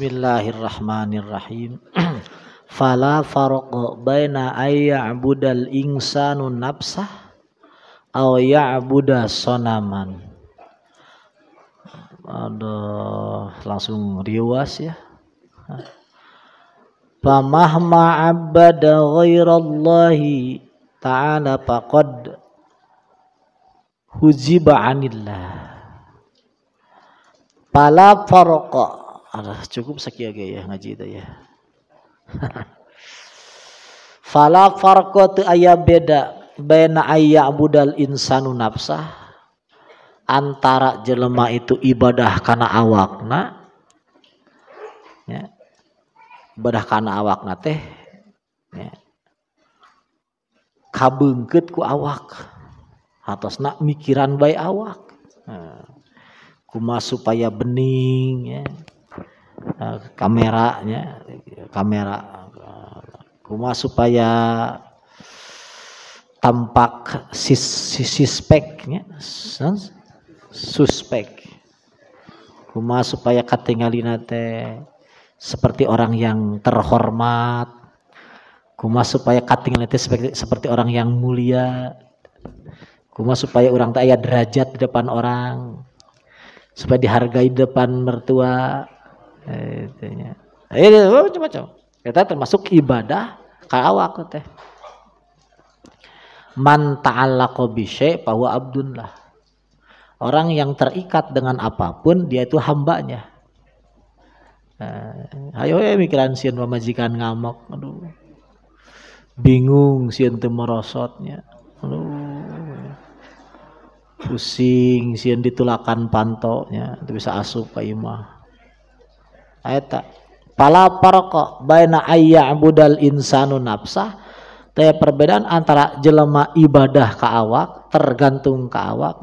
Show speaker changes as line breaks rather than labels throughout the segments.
Bismillahirrahmanirrahim. Fala farqa baina ayya'budal insanu nafsah aw ya'buda sonaman. Aduh, langsung riwas ya. Famahma abada ghairallahi ta'ala faqad hujiba anillah. Pala farqa Alah, cukup sekian ya ngaji itu ya. Fala farqa tu aya beda baina budal insanu nafsah antara jelema itu ibadah karena awakna ya. ibadah karena awakna teh ya. kabeungkeut ku awak atasna mikiran baik awak nah. kuma supaya bening ya Eh, kameranya kamera eh, kuma supaya tampak sis, sis suspek kuma supaya katingalina teh seperti orang yang terhormat kuma supaya katingalina seperti, seperti orang yang mulia kuma supaya orang tak ayah derajat di depan orang supaya dihargai depan mertua Eh, itunya nah, itu iya, iya, iya, macam-macam kita termasuk ibadah kawak teh man ta'allaqa kobishe bahwa abdun lah orang yang terikat dengan apapun dia itu hambanya nah, ayo ya mikiran sieun pemajikan ngamok. aduh bingung sih untuk merosotnya aduh pusing sih ditulakan pantoknya itu bisa asup kayak imah eta pala parqa baina ayya'budal insanu nafsah teh perbedaan antara jelema ibadah ke awak tergantung ke awak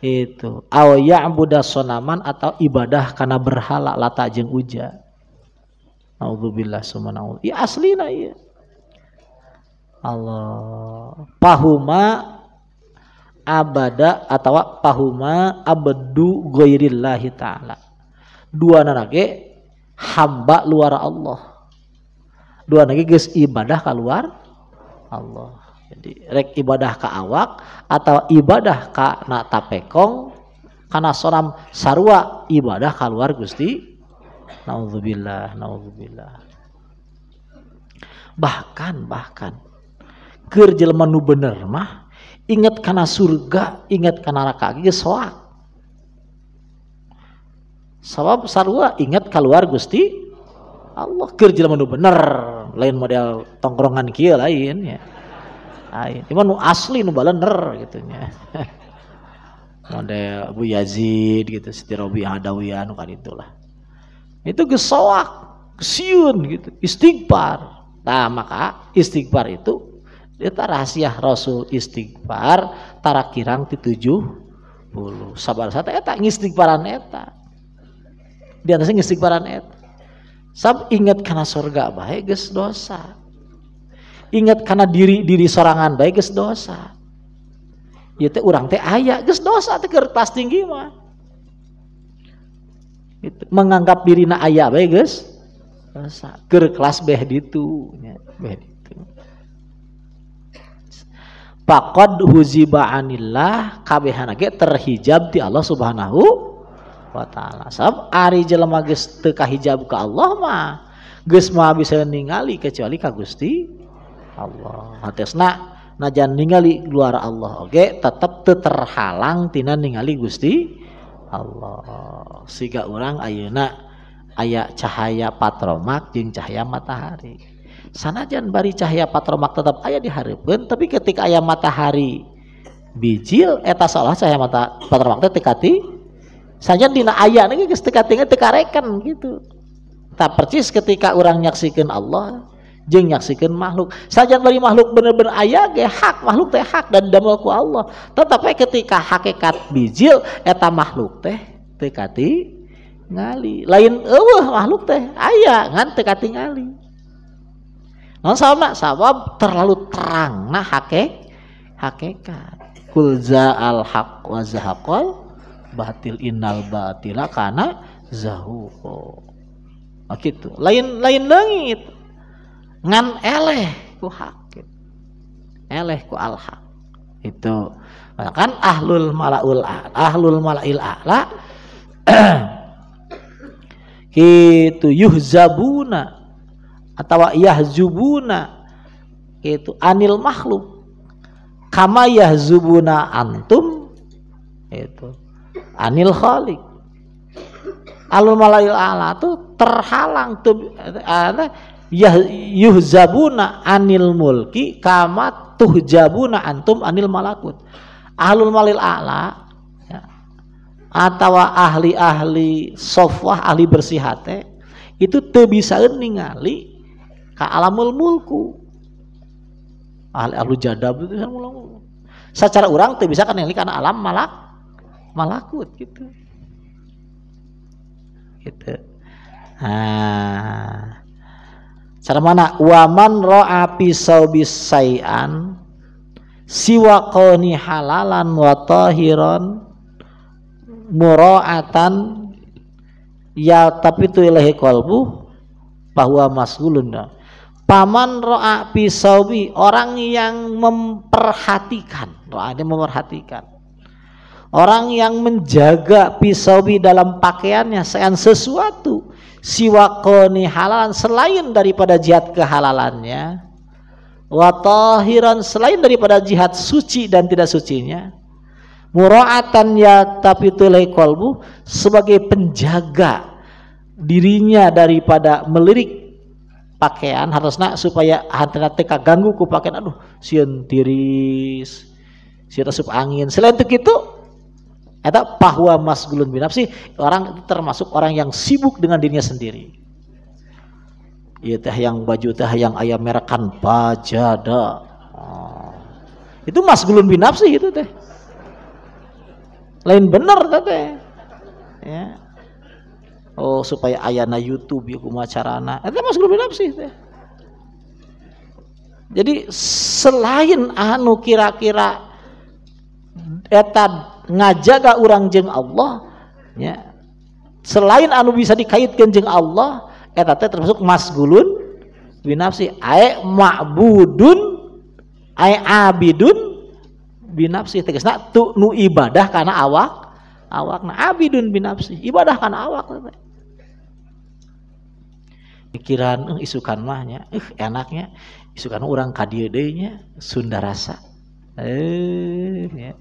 itu aw ya'budas sonaman atau ibadah karena berhala lata jeung uja naudzubillah sumanau ya aslina ya Allah pahuma abada atau pahuma abdu ghairillahi ta'ala dua nanage hamba luar Allah dua nanage guys ibadah keluar Allah jadi rek ibadah ke awak atau ibadah ke nak tapekong karena seorang sarwa ibadah keluar Gusti naudzubillah naudzubillah bahkan bahkan kerjelmanu bener mah ingat karena surga ingat karena neraka ge soak Sebab sarua ingat keluar Gusti Allah kerja jelema nu bener, lain model tongkrongan kia lain ya. Lain. Cuma nu asli nu balener gitu nya. model Abu Yazid gitu, Siti Robi ada nu kan itulah. Itu gesoak, siun gitu, istighfar. Nah, maka istighfar itu eta rahasia Rasul istighfar tarakirang tujuh puluh Sabar sate eta ngistighfaran eta di atasnya istighfaran et sab ingat karena surga baik guys dosa ingat karena diri diri sorangan baik guys dosa ya teh orang teh ayah guys dosa teh kertas tinggi mah itu menganggap diri na ayah baik guys dosa ker kelas beh ditu ya, beh ditu pakod huziba anillah kabehanake terhijab di Allah subhanahu wa taala sebab ari jelema geus teu kahijab ka Allah mah geus mah bisa ningali kecuali ka Gusti Allah hatesna najan ningali luar Allah oke okay? tetap terhalang tina ningali Gusti Allah siga orang ayeuna aya cahaya patromak jeung cahaya matahari sanajan bari cahaya patromak tetap ayah pun tapi ketika ayam matahari bijil eta salah cahaya mata patromak teh tikati saja dina ayah nih geus teka-teka rekan gitu. Tak percis ketika orang nyaksikan Allah jeng nyaksikan makhluk. Saja dari makhluk bener-bener ayah ge hak makhluk teh hak dan damel ku Allah. Tetapi ketika hakikat bijil eta makhluk teh teu ngali. Lain eueuh makhluk teh ayah ngan teu ngali. Non sama sabab terlalu terang nah hakik hakikat. Kulza al hak wa zahaqal batil innal batila kana zahuqo nah, gitu lain lain langit ngan eleh ku hak eleh ku alhaq itu nah, kan ahlul malaul ahlul malail a'la itu yuhzabuna atau yahzubuna itu anil makhluk kama yahzubuna antum itu anil khaliq alul malail ala itu terhalang tuh eh, yuhzabuna anil mulki kama tuhjabuna antum anil malakut alul malail ala ya, atau ahli-ahli sofwah ahli bersihate itu tuh bisa ningali ke alamul mulku ahli ahli jadab itu secara orang tuh bisa kan ningali karena alam malak malakut gitu gitu nah cara mana waman ro'a saubi bisai'an siwa qawni halalan wa tahiran mura'atan ya tapi itu ilahi kolbu bahwa masgulun paman ro'a pisaubi orang yang memperhatikan ro'a dia memperhatikan Orang yang menjaga pisau di dalam pakaiannya sekian sesuatu siwakoni halalan selain daripada jihad kehalalannya watahiran selain daripada jihad suci dan tidak sucinya muraatan ya tapi tulai kolbu sebagai penjaga dirinya daripada melirik pakaian harus nak supaya hati hati kaganggu ku pakaian aduh sian tiris sian angin selain itu gitu Eta pahwa masgulun binapsi orang termasuk orang yang sibuk dengan dirinya sendiri. Iya teh yang baju teh yang ayam merah kan pajada. Oh. Ah. Itu masgulun binapsi itu teh. Lain bener teh. Ya. Oh supaya ayana YouTube ya kumacarana. Itu masgulun binapsi teh. Jadi selain anu kira-kira eta ngajaga orang jeng Allah ya selain anu bisa dikaitkan jeng Allah eta teh termasuk masgulun binafsi ae ma'budun ae abidun binafsi tegasna tu nu ibadah karena awak awak nah abidun binafsi ibadah karena awak pikiran eh, isukan nya eh, enaknya isukan orang kadieu deui nya Sunda rasa eh ya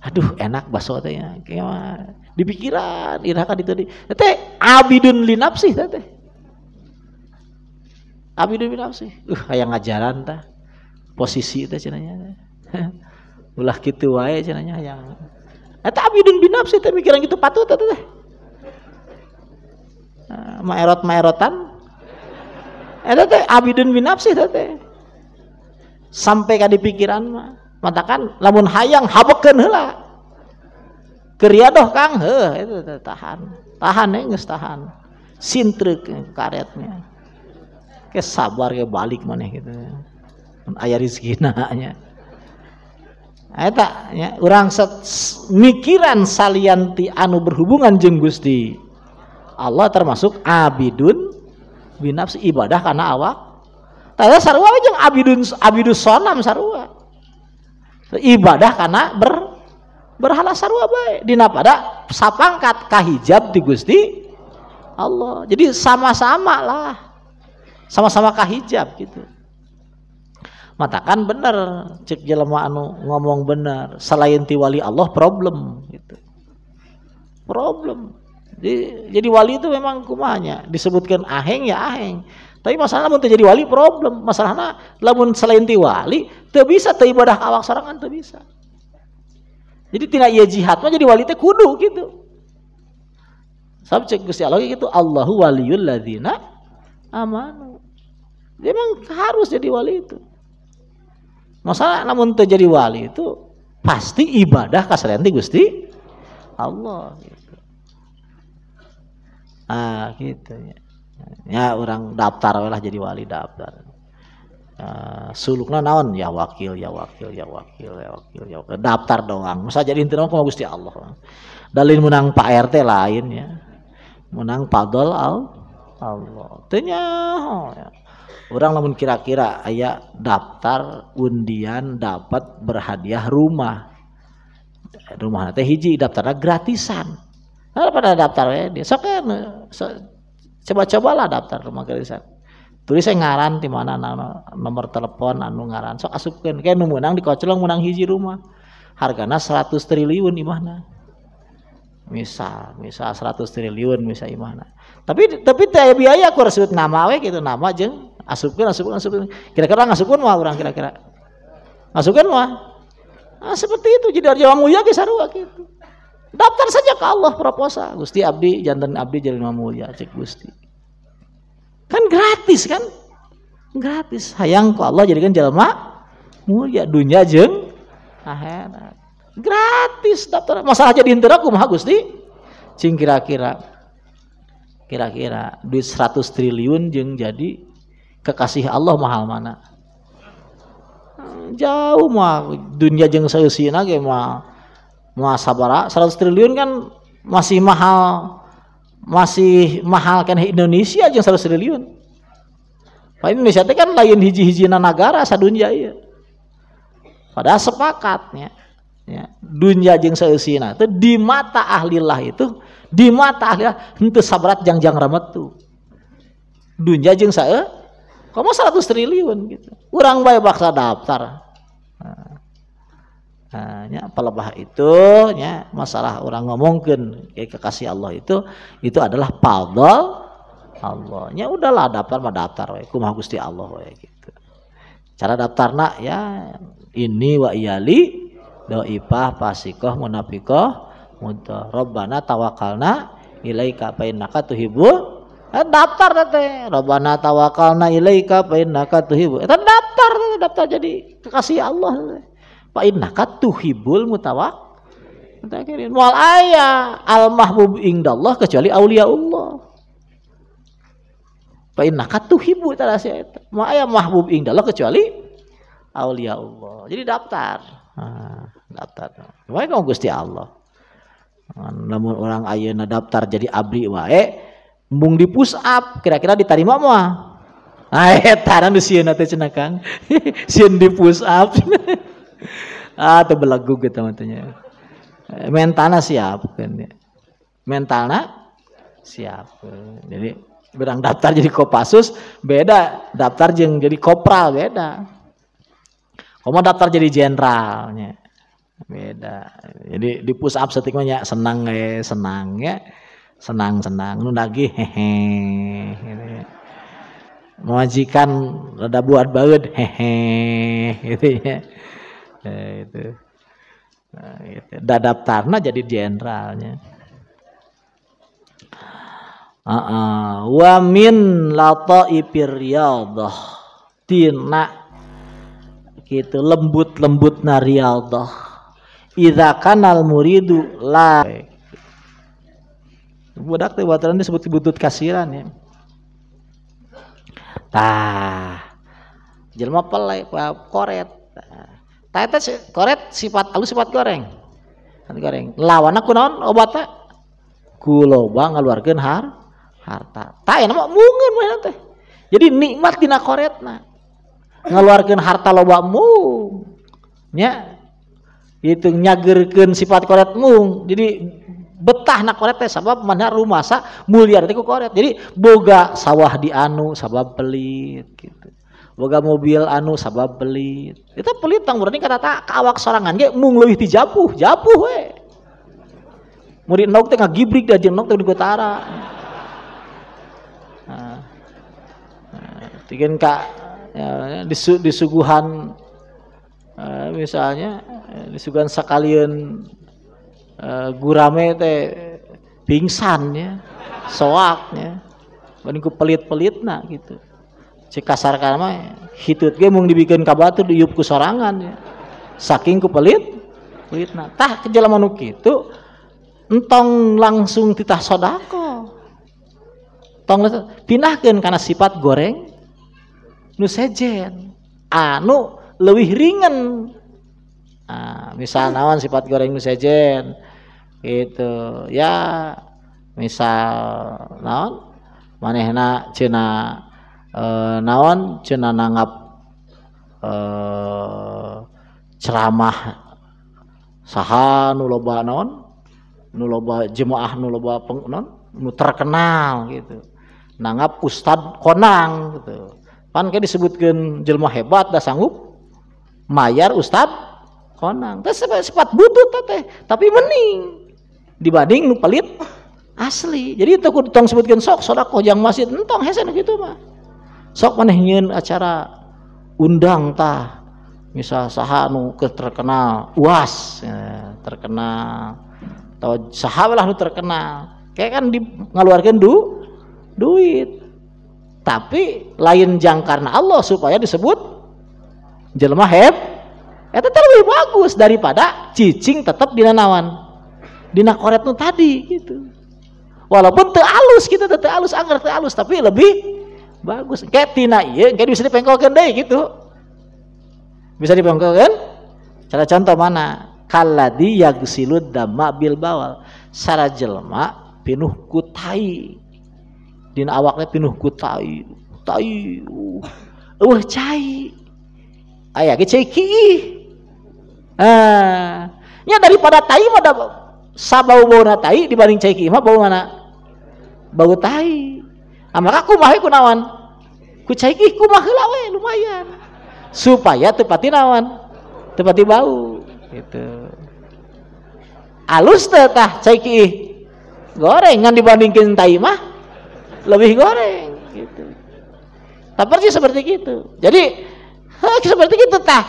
aduh enak bakso teh ya. di pikiran irakan itu di teh abidun linapsi teh abidun linapsi uh kayak ngajaran ta posisi itu cenanya ulah ya wae cenanya yang eta eh, abidun binapsi teh pikiran gitu patuh teh teh ah, maerot maerotan eta eh, teh abidun binapsi teh sampai ka di pikiran mah matakan lamun hayang habekeun heula keriadoh kang heh itu tahan tahan ya eh, nggak tahan Sintrik eh, karetnya ke sabar ke balik mana gitu ayah rezeki nanya tak ya orang set mikiran salianti anu berhubungan jenggus Gusti Allah termasuk abidun binafsi ibadah karena awak tanya sarua jeng abidun abidus sonam sarua ibadah karena ber berhala sarwa baik dina pada sapangkat kahijab di Gusti Allah jadi sama-sama lah sama-sama kahijab gitu matakan bener cek jelema anu ngomong bener selain ti wali Allah problem gitu problem jadi, jadi wali itu memang kumanya disebutkan aheng ya aheng tapi masalahnya mun jadi wali problem, masalahnya lamun selain ti wali teu bisa teu ibadah awak sorangan teu bisa. Jadi tina ia jihad mah jadi wali teh kudu gitu. Sabab cek Gusti Allah gitu Allahu waliyul ladzina amanu. Dia memang harus jadi wali itu. Masalah namun terjadi wali itu pasti ibadah kasalayan ti Gusti Allah gitu. Ah gitu ya ya orang daftar lah jadi wali daftar uh, sulukna naon ya wakil ya wakil ya wakil ya wakil ya wakil daftar doang masa jadi intina kok Gusti Allah dalil menang Pak RT lain ya menang padol al Allah tanya ya. orang namun kira-kira ayah daftar undian dapat berhadiah rumah rumah teh hiji daftarnya gratisan kalau pada daftar ya, dia sok Coba-cobalah daftar rumah kerisan Tulis saya ngaran di mana nomor telepon anu ngaran. Sok asupkeun kayak nu meunang di kocelong menang hiji rumah. Hargana 100 triliun imana Misal, misal 100 triliun misal imana Tapi tapi teh biaya aku sebut nama we gitu nama jeung asupkeun asupkeun asupkeun. Kira-kira ngasupkeun mah urang kira-kira. ngasupkan mah. Nah, seperti itu jadi harus jamu ya ke sarua gitu. Daftar saja ke Allah proposal. Gusti Abdi, jantan Abdi jadi lima mulia, cek Gusti. Kan gratis kan? Gratis. Hayang ke Allah jadikan jelma mulia dunia jeng akhirat. Gratis daftar. Masalah jadi henteu kumaha Gusti? Cing kira-kira kira-kira duit 100 triliun jeng jadi kekasih Allah mahal mana? Jauh mah dunia jeng sih kayak mah muasabara 100 triliun kan masih mahal masih mahal kan Indonesia aja 100 triliun Pak Indonesia itu kan lain hiji-hiji negara sadunya iya padahal sepakatnya ya, dunia jeng seusina itu di mata ahli ahlilah itu di mata ahlilah itu sabrat jang jang ramet tuh dunia jeng saya kamu 100 triliun gitu orang baik baksa daftar nah. Nah, ya, palebah itu ya masalah orang ngomongkan ya, kekasih Allah itu itu adalah padol Allah. Ya udahlah daftar mah daftar we kumaha Gusti Allah we gitu. Cara daftar daftarna ya ini wa iyali doifah pasikoh munafikoh mudah robbana tawakalna ilaika fa innaka tuhibbu eh, daftar teh robbana tawakalna ilaika fa innaka tuhibbu eh, daftar daftar jadi kekasih Allah teh Fa innaka tuhibul mutawak mutakirin. Wal aya al mahbub indallah kecuali aulia Allah. Fa innaka tuhibul tadi saya Wal aya mahbub indallah kecuali aulia Allah. Jadi daftar. Nah, daftar. Wae kau Gusti Allah. Namun orang ayeuna daftar jadi abri wae mung di push up kira-kira diterima mah. Ah eta nu sieun teh cenah Kang. sieun di push up. Ah, atau belagu gitu matanya eh, mentalnya siap kan ya mentalnya siap jadi berang daftar jadi kopasus beda daftar jeng jadi kopral beda kamu daftar jadi jenderalnya beda jadi di push up setiknya ya, senang ya senang ya senang senang nu lagi hehe gitu ya. majikan rada buat banget hehe gitu ya ya, itu nah, gitu. daftarnya jadi jenderalnya uh -uh. wa min tina gitu lembut-lembut na Iza kanal muridu la budak teh orang disebut butut kasiran ya tah jelma pelai koret tapi koret sifat alus sifat goreng. goreng. Lawan aku non obatnya kuloba ngeluarkan har harta. Tak enak mau mungkin mah teh. Jadi nikmat dina koretna. Ngeluarkan harta loba mung. Nya itu nyagerkeun sifat koret mung. Jadi betah nak koret teh sabab mana rumah sa mulia teh ku koret. Jadi boga sawah dianu sabab pelit gitu boga mobil anu sabab pelit itu pelit tang berarti kata tak kawak sorangan ge mung leuwih ti japuh japuh we murid nok teh ngagibrik da jeung nok teh di gotara nah, nah ka ya, disu, disuguhan eh, misalnya eh, disuguhan sekalian eh, gurame teh pingsan ya soaknya ya ku pelit-pelit nah gitu cek kasar karena hitut ge mung dibikin kabatur diup ku sorangan ya. saking ku pelit pelit nah tah ke jalan manuk entong langsung titah sodako tong pinahkan karena sifat goreng nu sejen anu lebih ringan nah, misal nawan sifat goreng nu sejen gitu ya misal naon manehna cina e, naon cina nanggap e, ceramah saha nu loba naon nu loba jemaah nu loba peng, non, nu terkenal gitu nanggap ustad konang gitu pan kayak disebutkan jelma hebat dah sanggup mayar ustad konang teh sepat butut teh tapi mending dibanding nu pelit asli jadi itu aku ditong sebutkan sok sodak kojang masjid entong hesen gitu mah sok maneh ingin acara undang tah misal saha nu terkenal uas ya, terkenal atau saha lah nu terkenal kayak kan di ngeluarkan du duit tapi lain jang karena Allah supaya disebut jelma heb eta lebih bagus daripada cicing tetap di nanawan dina koret nu tadi gitu walaupun tealus kita gitu, tealus alus tealus tapi lebih bagus kayak tina iya kayak bisa dipengkokkan deh gitu bisa dipengkokkan? cara contoh mana kaladi yagsilud dama bil bawal cara jelma pinuh kutai dinawaknya awaknya pinuh kutai Kutai. wah uh, uh, cai ayah ke cai ki ah ya daripada tai mah sabau bau na tai dibanding ceki ki mah bau mana bau tai Amara kumahiku kunawan? Ku caigih kumaha lumayan. Supaya tepati nawan. Tepati bau gitu. Alus teh tah caigih. Gorengan dibandingkan tai mah lebih goreng gitu. Tapi persis seperti itu. Jadi seperti itu tah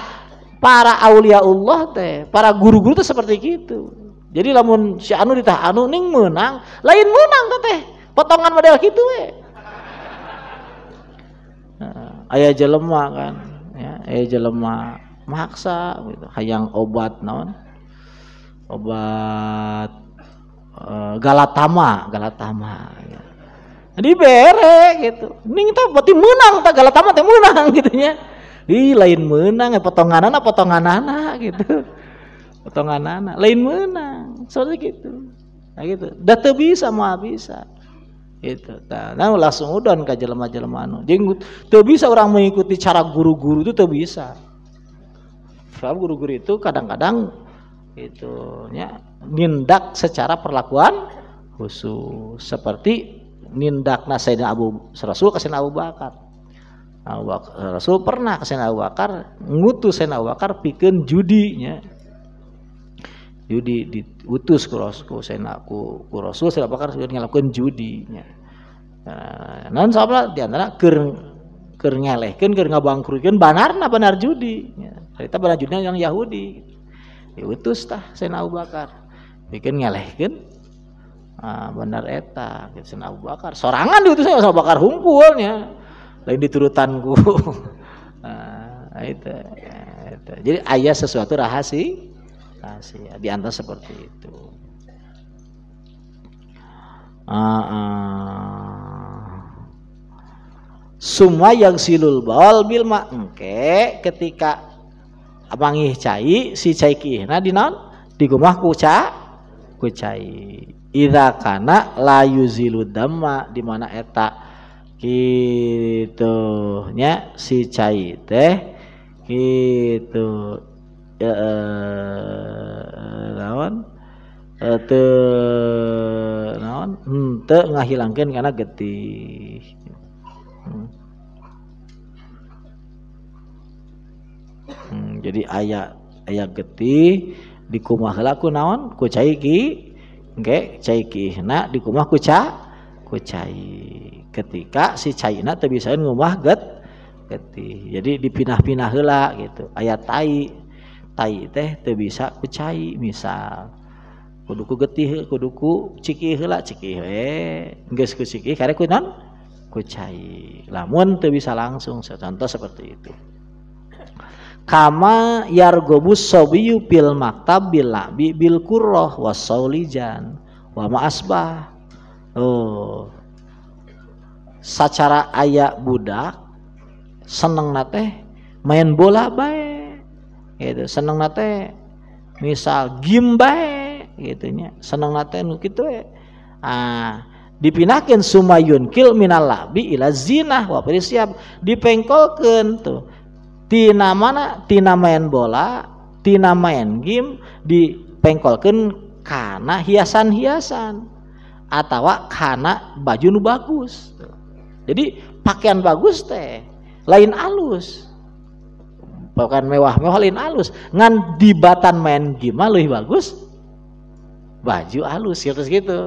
para aulia Allah teh, para guru-guru teh seperti gitu. Jadi lamun si anu ditah anu ning menang, lain menang teh. Potongan model gitu we ayah jelema kan ya ayah jelema maksa gitu hayang obat non, obat uh, galatama galatama ya. di bere gitu nih teh berarti menang tak galatama teh menang gitu nya di lain menang ya potongan anak potongan anak gitu potongan anak lain menang soalnya gitu nah gitu dah bisa mah bisa itu nah, nah langsung udah ke jelema-jelema anu jenggut tuh bisa orang mengikuti cara guru-guru itu tuh bisa sebab guru-guru itu kadang-kadang itu ya nindak secara perlakuan khusus seperti nindak nasehat Abu Rasul ke Abu Bakar Abu Bakar Rasul pernah ke Abu Bakar ngutus Abu Bakar pikeun judinya judi diutus ke Rasul saya nak ku, ku Rasul saya bakar sudah ngelakukan judinya nah, non sahabat diantara ker ker ngelehkan ker ngabangkrutkan banar na banar judi ya. cerita benar judinya yang Yahudi diutus tah saya nak Bakar bikin ngelehkan ah, benar eta gitu, saya nak Bakar sorangan diutusnya Abu Bakar humpulnya lain ku nah, itu, ya, itu jadi ayah sesuatu rahasia ya. di antara seperti itu uh, ah, uh. Ah. semua yang silul bawal bil oke ketika mangih cai si cai nah nah di rumah kuca kucai ida kana layu zilu dama di mana eta gitu nya si cai teh gitu ya naon eh, eh, te naon hmm, te ngahilangkan karena getih hmm. jadi ayat ayat getih di kumah laku naon ku caiki cai ki na di kumah ku ca ku cai ketika si caina teu bisa ngumah get getih jadi dipinah-pinah heula gitu ayat tai tai teh teu bisa ku cai misal kudu getih kuduku ku cikih heula cikih we geus ku cikih kare ku non ku cai lamun teu bisa langsung contoh seperti itu kama yargobus sobiyu bil maktab bil labi bil kurroh wasaulijan wa ma'asbah oh secara ayak budak seneng nate main bola baik gitu seneng nate misal gimbae gitu nya seneng nate nu ya ah dipinakin sumayun kil minal labi ila zina wah siap dipengkolken tuh tina mana tina main bola tina main game dipengkolken karena hiasan-hiasan atau karena baju nu bagus jadi pakaian bagus teh lain alus bahkan mewah mewah lain halus ngan dibatan main gimana lebih bagus baju halus ya, gitu gitu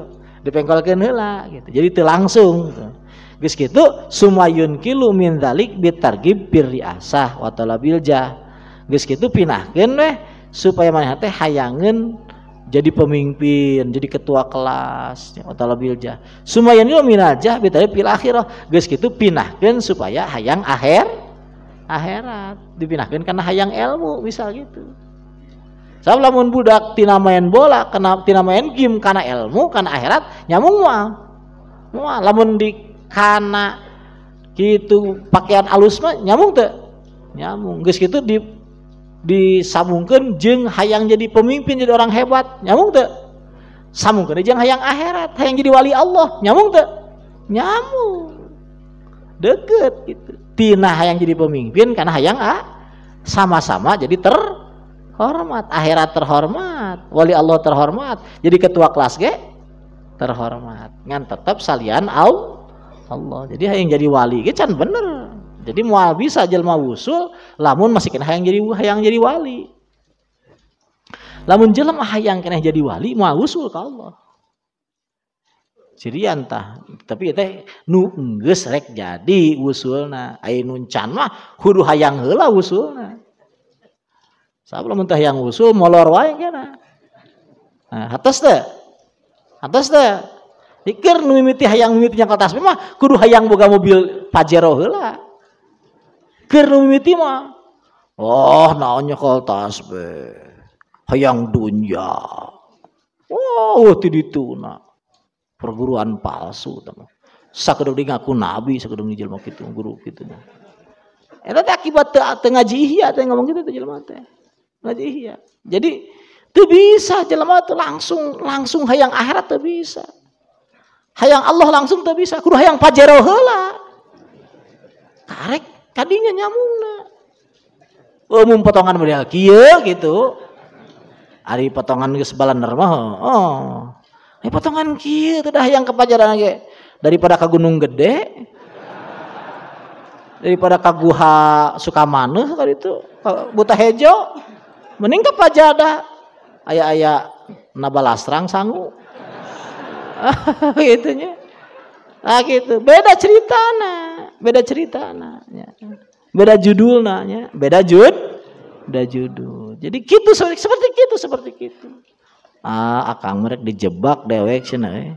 dipengkolkan hela gitu jadi itu langsung gitu. Gis gitu sumayun kilu min dalik bitargib piriasah watalabilja Gis gitu pinahkan weh supaya mana teh hayangan jadi pemimpin, jadi ketua kelas, ya, bilja. Sumayun ini min aja betulnya pil akhirah. Gis gitu pinahkan supaya hayang akhir akhirat dipinahkan karena hayang ilmu misal gitu Sabab lamun budak tina main bola, kena tina main game karena ilmu, karena akhirat nyamung mah. Mual lamun di kana gitu pakaian alus mah nyamung tuh Nyamung. guys gitu di disambungkan jeng hayang jadi pemimpin jadi orang hebat nyamung tuh sambungkan jeng hayang akhirat hayang jadi wali Allah nyamung tuh nyamung deket gitu tina hayang jadi pemimpin karena hayang a ah, sama-sama jadi terhormat akhirat terhormat wali Allah terhormat jadi ketua kelas ge terhormat ngan tetap salian au Allah jadi hayang jadi wali ge can bener jadi mual bisa jelma wusul lamun masih kena hayang jadi hayang jadi wali lamun jelma hayang kena jadi wali mau wusul ke Allah cirian tah tapi teh nu geus rek jadi usulna ainun nun huru mah kudu hayang heula usulna sabla mentah yang usul molor wae kana nah hatas teh hatas teh pikir nu mimiti hayang mimiti nyangkal kertas mah kudu hayang boga mobil pajero heula keur nu mimiti mah oh naon kertas be hayang dunya oh tidituna. dituna perguruan palsu teman sakedung aku nabi sakedung di jelma gitu guru gitu eta teh akibat tengah teu ngaji ihya teh ngomong gitu teh jelma teh ngaji ihya jadi teu bisa jelma teh langsung langsung hayang akhirat teu bisa hayang Allah langsung teu bisa kudu hayang pajero hela karek kadinya na umum oh, potongan model kia gitu Hari potongan geus balaner oh Eh potongan kia itu dah yang kepajaran lagi. Daripada ke Gunung Gede. daripada ke Guha Sukamana kali itu. Buta Hejo. Mending ke Pajada. Ayah-ayah sanggu. sanggup. Gitunya. Ah gitu. Beda cerita nah. Beda cerita nah. Ya. Beda judul nah. Ya. Beda jud. Beda judul. Jadi gitu seperti gitu seperti gitu ah akang mereka dijebak dewek cina eh.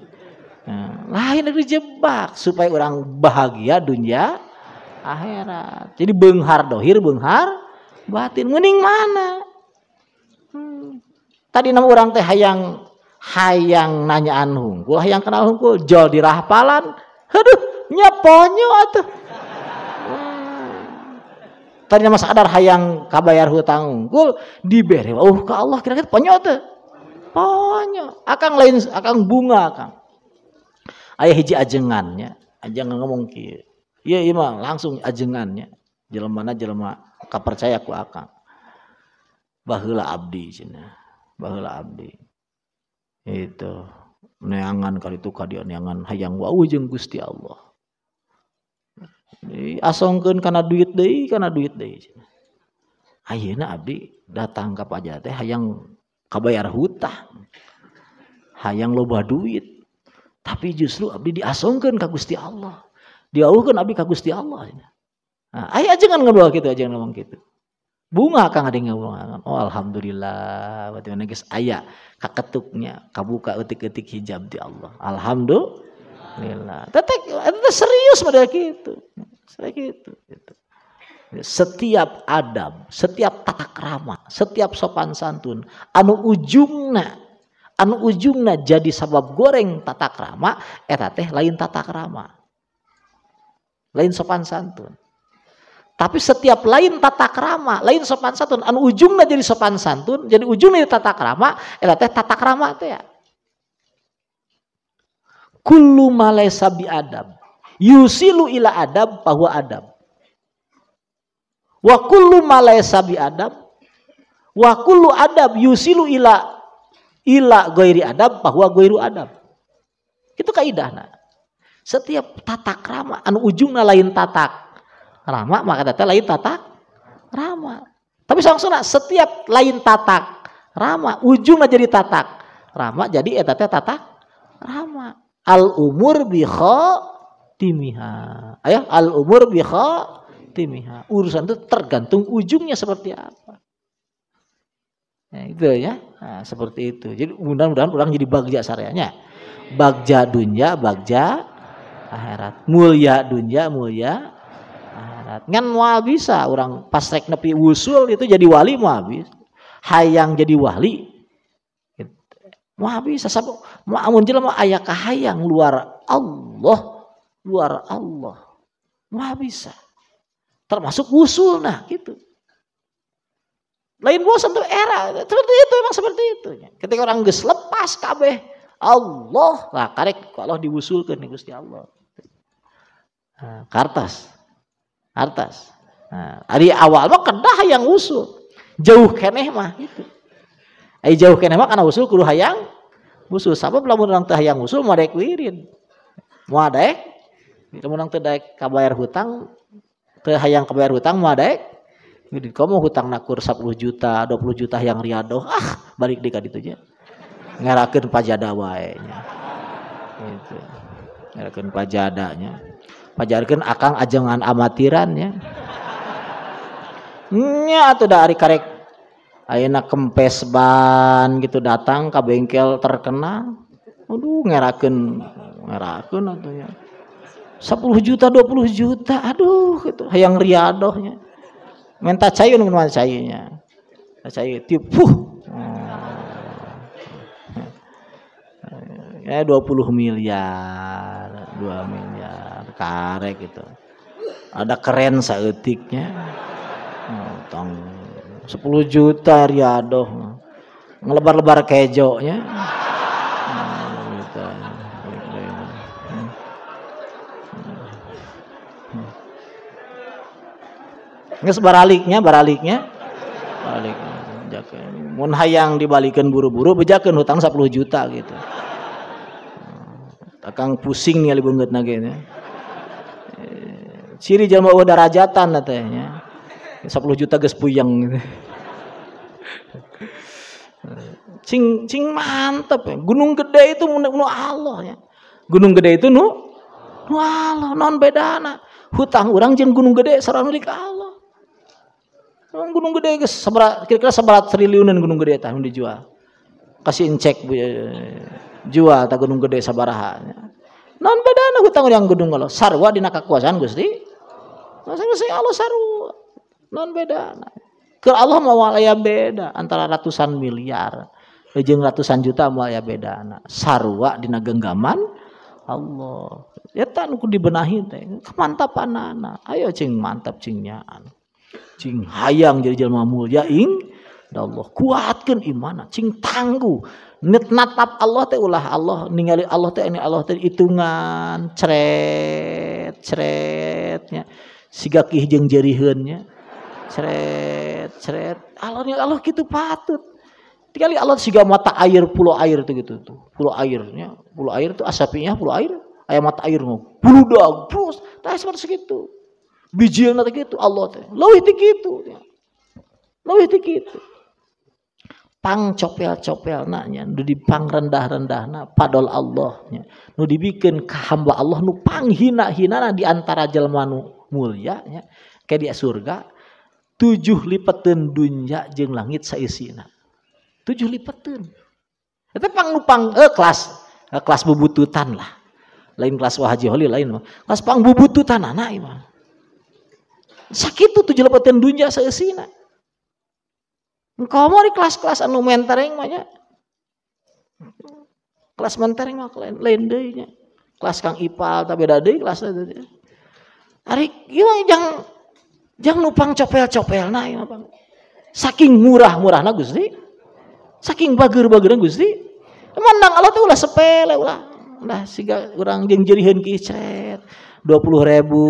nah, lain dijebak supaya orang bahagia dunia akhirat jadi benghar dohir benghar batin mending mana hmm. tadi nama orang teh hayang hayang nanyaan gua hayang kenal hungkul jol di rahpalan aduh nyaponyo atuh tadi nama sadar hayang kabayar hutang hungkul diberi wah uh, ke Allah kira-kira ponyo tuh apanya? Akang lain akang bunga akang. Ayah hiji ajengannya, ajengan ngomong ki. Iya iya mah langsung ajengannya. Jelemana jelema kapercaya ku akang. Bahula abdi sini, bahula abdi. Itu neangan kali itu kadi neangan hayang wau jeng Gusti Allah. Asongkan karena duit deh, karena duit deh. cenah. Ayeuna abdi datang ke pajate hayang kabayar hutang hayang loba duit tapi justru abdi diasongkan ke Gusti Allah diawuhkan abdi ke Gusti Allah nah, aja kan ngomong gitu aja kan ngomong gitu bunga kang ada ngomong oh alhamdulillah berarti mana guys ayah kaketuknya kabuka ketik-ketik hijab di Allah alhamdulillah tetek itu serius pada gitu saya gitu, gitu setiap adab, setiap tata krama, setiap sopan santun, anu ujungna, anu ujungna jadi sabab goreng tata krama, eta teh lain tata krama. Lain sopan santun. Tapi setiap lain tata krama, lain sopan santun, anu ujungnya jadi sopan santun, jadi ujungnya tata krama, eta teh tata krama teh ya. Kullu ma bi adab. Yusilu ila adab bahwa adab Wa kullu ma laysa bi adab wa kullu adab yusilu ila ila goiri adab bahwa goiru adab. Itu kaidahna. Setiap tatak rama anu ujungna lain tatak rama maka tata lain tatak rama. Tapi sangsuna setiap lain tatak rama ujungnya jadi tatak rama jadi eta teh tatak rama. Al umur bi khatimiha. Ayah al umur bi khatimiha khatimihah. Urusan itu tergantung ujungnya seperti apa. Nah, gitu ya, itu ya. Nah, seperti itu. Jadi mudah-mudahan orang jadi bagja sareanya. Bagja dunia, bagja akhirat. Mulia dunia, mulia akhirat. Ngan moal bisa ah, orang pas rek nepi usul itu jadi wali muhabis, habis. Hayang jadi wali. Gitu. Moal bisa ah, sabab moal jelema ayah kahayang luar Allah, luar Allah. Moal bisa. Ah. Termasuk usul, nah gitu. Lain bosan tuh era, seperti itu emang seperti itu. Ketika orang gus lepas kabeh Allah, lah karek kalau diusulkan nih Gusti Allah. Nah, kartas. Kartas. Nah, dari awal mah kedah yang usul. Jauh keneh mah gitu. Ay, jauh keneh mah karena usul kudu hayang usul. Siapa lamun orang teh yang usul mau daek wirin. Mau daek kamu orang teh daek kabayar hutang teh hayang kebayar hutang mah dek Gini, kamu hutang nakur 10 juta, 20 juta yang riadoh, ah balik dekat itu aja. Ngerakin pajada wae Gitu. Ngerakin pajadanya. Pajarkan akang ajengan amatiran ya. Nya atau dari karek ayeuna kempes ban gitu datang ke bengkel terkena. Aduh ngerakin ngerakin ya. 10 juta 20 juta aduh itu hayang riadohnya minta cayun minum cayunya cayu tiup puh hmm. ya 20 miliar 2 miliar karek gitu ada keren saeutiknya Tong 10 juta riadoh ngelebar-lebar kejonya Nges baraliknya, baraliknya. Balik. Mun hayang dibalikin buru-buru, bejakan hutang 10 juta gitu. Hmm, takang pusing nih beungeut eh, na Ciri jelma udah rajatan katanya. 10 juta geus puyeng gitu. Cing cing mantep ya. Gunung gede itu nu Allah ya. Gunung gede itu nu nu Allah non bedana. Hutang orang jeung gunung gede milik Allah. Emang gunung gede kira-kira seberat triliunan gunung gede tahun dijual. Kasih cek eh, jual tak gunung gede sabaraha. Non aku tanggung yang gedung kalau sarwa dina kekuasaan Gusti. Masa Gusti Allah sarwa. Non beda. Ke Allah mau aya beda antara ratusan miliar eh, jeung ratusan juta mau beda ya bedana. Sarwa naga genggaman Allah. Ya tak aku dibenahi teh anak-anak Ayo cing mantap cingnya anak. Cing hayang jadi jelma mulia ing da Allah. kuatkan imanah. cing tangguh. Net natap Allah teh ulah Allah ningali Allah teh ini Allah teh hitungan cret cretnya. Siga kih jeung jeuriheunnya. Cret cret. Allah ni Allah gitu patut. Dikali Allah siga mata air pulau air tuh gitu tuh. Pulau airnya, pulau air tuh asapinya pulau air. Ayam mata air mau buludag, terus, tas seperti segitu. Bijiana teh gitu, itu, Allah teh. Leuwih teh itu Leuwih teh itu Pang copel-copel nanya, nu di pang rendah-rendahna padol Allah nya. Nu dibikin ka Allah nu pang hina-hinana di antara jelema nu mulia nya. Kayak di surga tujuh lipetan dunya jeng langit saisina. Tujuh lipetan, itu pang nu pang eh, kelas eh, kelas bubututan lah. Lain kelas wahaji holi lain. Kelas pang bubututan anak imam. Sakit tuh tujuh lepotian dunia seesina. Engkau mau di kelas-kelas anu mentereng banyak. Kelas mentereng mah lain lain Kelas Kang Ipal tapi ada deui kelas tadi. Ari ieu jang jang nupang copel-copelna ieu Bang. Saking murah-murahna Gusti. Saking bageur-bageurna Gusti. Emang nang Allah tuh ulah sepele ulah. Nah, siga urang jeung jeuriheun ki dua puluh ribu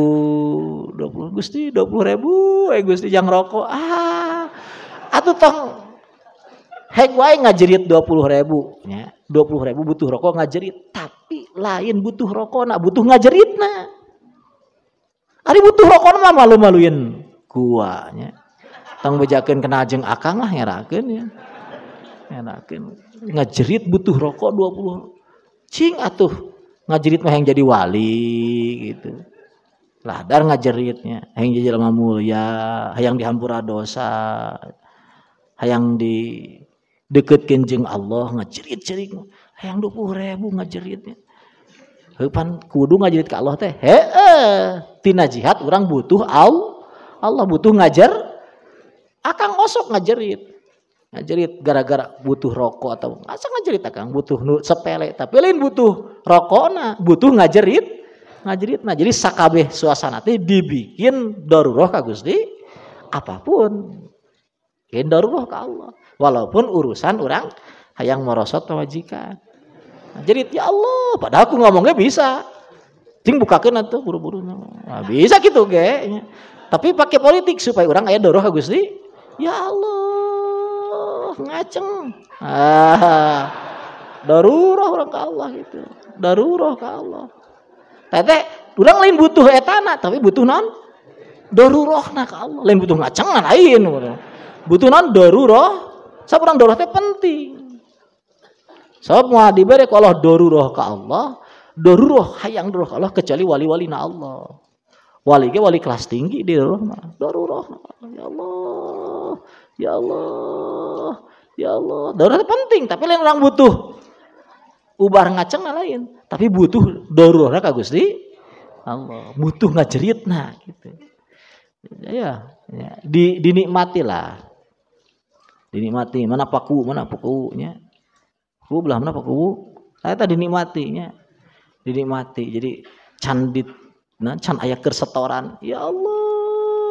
dua puluh gusti dua puluh ribu eh gusti jangan rokok ah atau tong hek wae ngajerit dua puluh ribu ya dua puluh ribu butuh rokok ngajerit tapi lain butuh rokok nak butuh ngajerit na hari butuh rokok nama malu maluin kuanya tong bejakan kena jeng akang lah ngerakin ya ngerakin ngajerit butuh rokok dua puluh cing atuh ngajerit mah yang jadi wali gitu lah dar ngajeritnya yang jadi lama mulia yang dihampura dosa yang di deket kenjeng Allah ngajerit cerik yang dua puluh ribu ngajeritnya Hepan kudu ngajerit ke Allah teh he tina jihad orang butuh al Allah butuh ngajar akan osok ngajerit ngajerit gara-gara butuh rokok atau asa ngajerit akang butuh sepele tapi lain butuh rokok nah butuh ngajerit ngajerit nah jadi sakabe suasana tadi dibikin daruroh kak Gusti apapun bikin daruroh ke Allah walaupun urusan orang hayang merosot kewajikan ngajerit ya Allah padahal aku ngomongnya bisa ting bukakan tuh buru-buru nah, bisa gitu ge tapi pakai politik supaya orang ayah daruroh kak Gusti ya Allah ngaceng. Ah, darurah orang ke Allah gitu. Darurah ke Allah. Tete, orang lain butuh etana, tapi butuh non daruroh ke Allah. Lain butuh ngaceng, lain. Gitu. Butuh non daruroh. Saya orang daruroh penting. Sebab mau diberi ke Allah daruroh ke Allah, daruroh hayang daruroh ke Allah kecuali wali-wali na Allah. Wali ke wali kelas tinggi di daruroh, daruroh ya Allah Ya Allah, ya Allah. Darurat penting, tapi lain orang butuh. Ubar ngaceng lain, tapi butuh darurat kak Gusti. Allah, butuh ngajeritna gitu. Ya, ya. ya di, lah, Dinikmati, mana paku, mana pakunya. Ku belah mana paku? Saya tadi dinikmatinya. Dinikmati. Jadi candit nah can ayah kersetoran. Ya Allah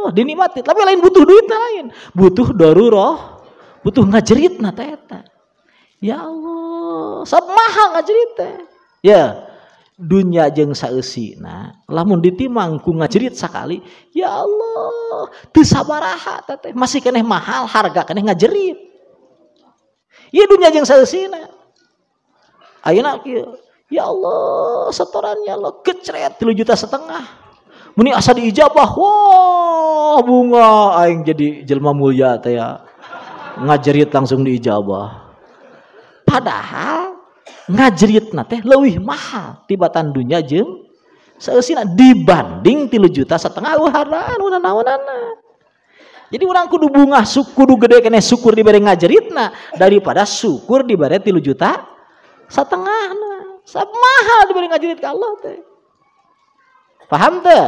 Allah dinikmati tapi lain butuh duit lain butuh daruroh butuh ngajerit na eta ya Allah sab maha ngajerit teh ya dunia jeng sausi nah lamun ditimang ku ngajerit sekali ya Allah teu sabaraha teh masih keneh mahal harga keneh ngajerit ya dunia jeng sausi na ayeuna ya Allah setorannya lo kecret 3 juta setengah muni asa diijabah wah bunga aing jadi jelma mulia teh ya ngajerit langsung diijabah padahal ngajerit teh lebih mahal tibatan jem jeung seusina dibanding tilu juta setengah uharaan unana-unana jadi orang kudu bunga kudu gede kene syukur dibere ngajeritna daripada syukur dibere tilu juta setengah nah. mahal dibere ngajerit ke Allah teh Paham tuh?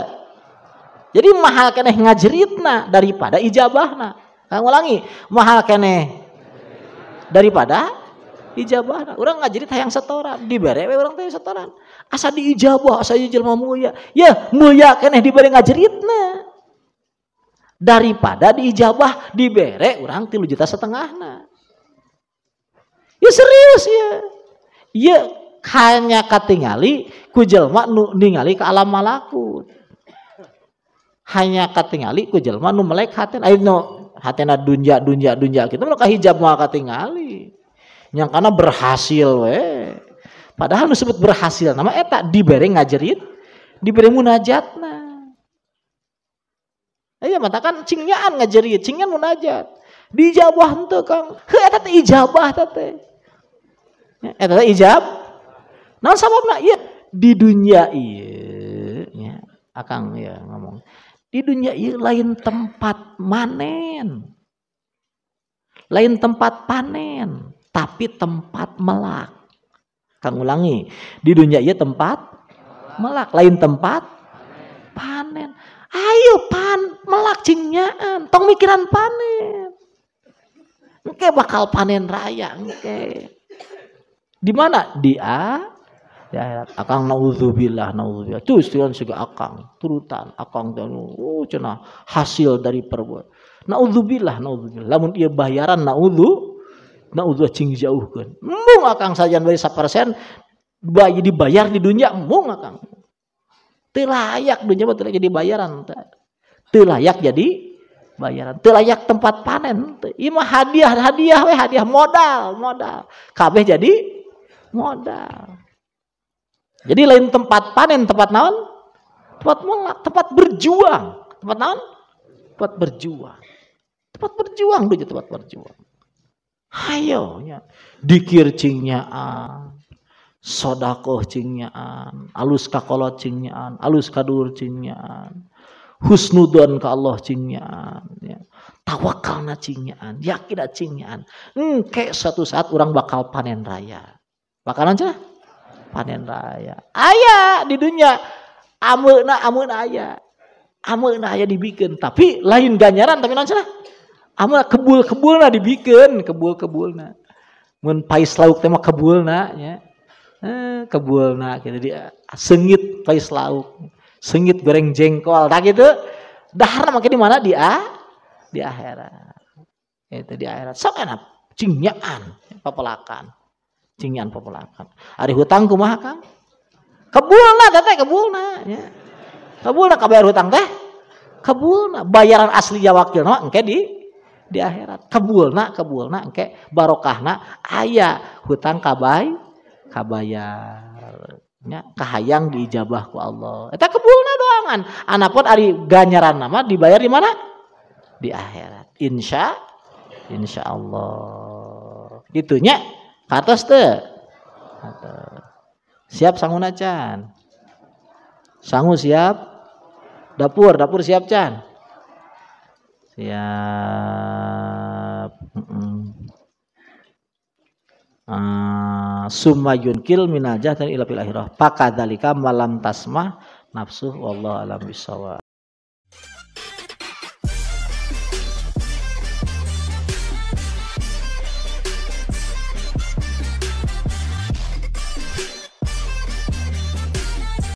Jadi mahal keneh ngajeritna daripada ijabahna. Kang nah, ulangi, mahal keneh daripada ijabahna. Orang ngajerit hayang setoran, dibere we urang teh setoran. Asa diijabah, asa jelma mulia. Ya, mulia keneh dibere ngajeritna. Daripada diijabah dibere urang 3 juta setengahna. Ya serius ya. Ya hanya katingali kujelma nu ningali ke alam malakut hanya katingali kujelma nu melek haten ayo no hatena dunja dunja dunja kita gitu, mah kahijab mah katingali yang karena berhasil we padahal nu sebut berhasil nama eta diberi ngajerit diberi munajatna ayo iya, kan cingyaan ngajerit cingyaan munajat dijabah itu kang heuh tete, ijabah teh Eh, teh ijab Nah sababna iya di dunia iya ya, akang ya ngomong di dunia iya lain tempat manen lain tempat panen tapi tempat melak kang ulangi di dunia iya tempat melak lain tempat panen ayo pan melak cingnyaan tong mikiran panen Oke bakal panen raya oke. di mana di a di akhirat akang naudzubillah naudzubillah tuh istilah juga akang turutan akang dan oh cenah hasil dari perbuat naudzubillah naudzubillah lamun ieu bayaran naudzu naudzu cing jauhkeun mung akang sajian bari 1% bayi dibayar di dunia mung akang teu layak dunia mah jadi bayaran teu layak jadi bayaran teu layak tempat panen ieu mah hadiah hadiah we hadiah modal modal kabeh jadi modal jadi lain tempat panen, tempat naon? Tempat mengat, tempat berjuang. Tempat naon? Tempat berjuang. Tempat berjuang dulu tempat berjuang. Hayo ya, Dikir cingnyaaan. Sodakoh cingnyaan, Alus kakolot cingnyaan, Alus kadur cingnyaan, Husnudon ke Allah cingnyaan, Ya. Tawakal na cingnyaan. Yakin na Hmm, kayak suatu saat orang bakal panen raya. Bakalan cah? panen raya. Ayah di dunia amuna amuna ayah. Amuna ayah dibikin tapi lain ganjaran tapi nanti lah. kebul kebul nah dibikin, kebul-kebulna. kebul Mun pais lauk tema kebul nah. Ya. kebul kebulna gitu dia sengit pais lauk. Sengit goreng jengkol tak gitu. Dahar makin di mana dia? Di akhirat. Itu di akhirat. Sok enak Cingnyaan. papelakan cingian populakan. hari hutang kumaha Kang? Kebulna teteh kebulna ya. Kebulna kabayar hutang teh. Kebulna bayaran asli jawakilna engke di di akhirat. Kebulna kebulna engke barokahna aya hutang kabay kabayar. Ya, kahayang diijabah ku Allah. Eta kebulna doangan. Anapun ari ganyaran nama dibayar di mana? Di akhirat. Insya insya Allah. Itunya Katos teu? Siap sanguna can. Sangu siap. Dapur, dapur siap can. Siap. Ah, sumayun kil Uh, summa yunkil minajah dan ilapil akhirah. Pakadalika malam tasmah nafsu wallahu alam bisawab.